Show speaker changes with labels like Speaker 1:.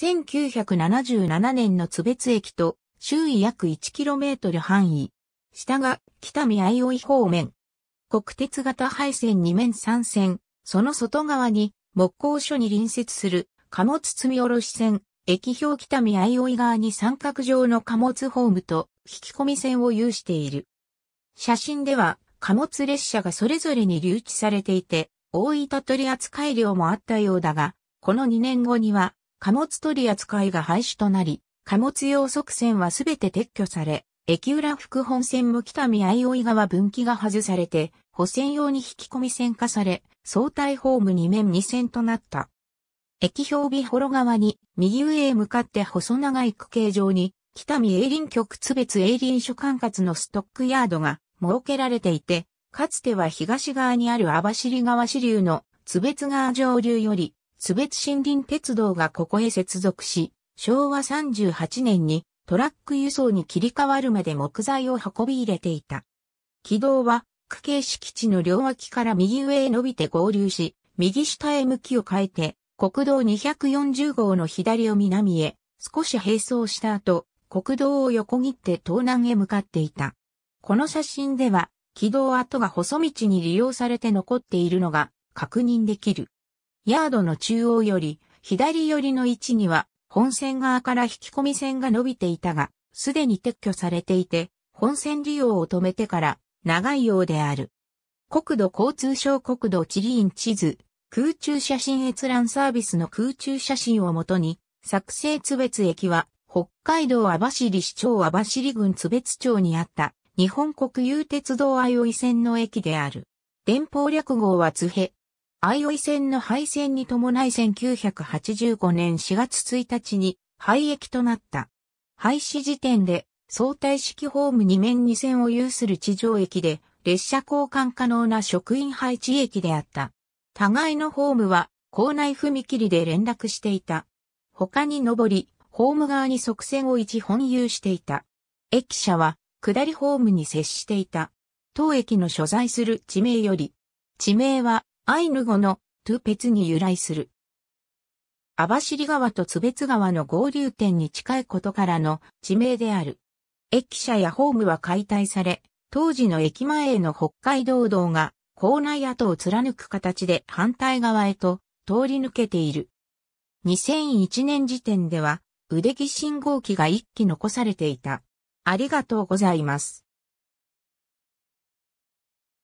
Speaker 1: 1977年の津別駅と周囲約 1km 範囲。下が北見相生方面。国鉄型配線2面3線、その外側に木工所に隣接する貨物積み下ろし線、駅表北見相生側に三角状の貨物ホームと引き込み線を有している。写真では貨物列車がそれぞれに留置されていて、大分取扱量もあったようだが、この2年後には貨物取り扱いが廃止となり、貨物用側線はすべて撤去され、駅裏副本線も北見相生川分岐が外されて、補線用に引き込み線化され、相対ホーム2面2線となった。駅表尾幌側に、右上へ向かって細長い区形状に、北見営林局津別営林所管轄のストックヤードが設けられていて、かつては東側にある網走川支流の津別川上流より津別森林鉄道がここへ接続し、昭和38年にトラック輸送に切り替わるまで木材を運び入れていた。軌道は、区形敷地の両脇から右上へ伸びて合流し、右下へ向きを変えて、国道240号の左を南へ、少し並走した後、国道を横切って東南へ向かっていた。この写真では、軌道跡が細道に利用されて残っているのが確認できる。ヤードの中央より左寄りの位置には本線側から引き込み線が伸びていたが、すでに撤去されていて、本線利用を止めてから長いようである。国土交通省国土地理院地図、空中写真閲覧サービスの空中写真をもとに、作成津別駅は北海道網走市町網走郡津別町にあった日本国有鉄道相生線の駅である。電報略号は津平、相生線の廃線に伴い1985年4月1日に廃駅となった。廃止時点で相対式ホーム2面2線を有する地上駅で列車交換可能な職員配置駅であった。互いのホームは校内踏切で連絡していた。他に上り、ホーム側に側線を一本有していた。駅舎は下りホームに接していた。当駅の所在する地名より、地名はアイヌ語のトゥペツに由来する。網走川と津別川の合流点に近いことからの地名である。駅舎やホームは解体され、当時の駅前への北海道道が校内跡を貫く形で反対側へと通り抜けている。2001年時点では腕木信号機が1機残されていた。ありがとうございます。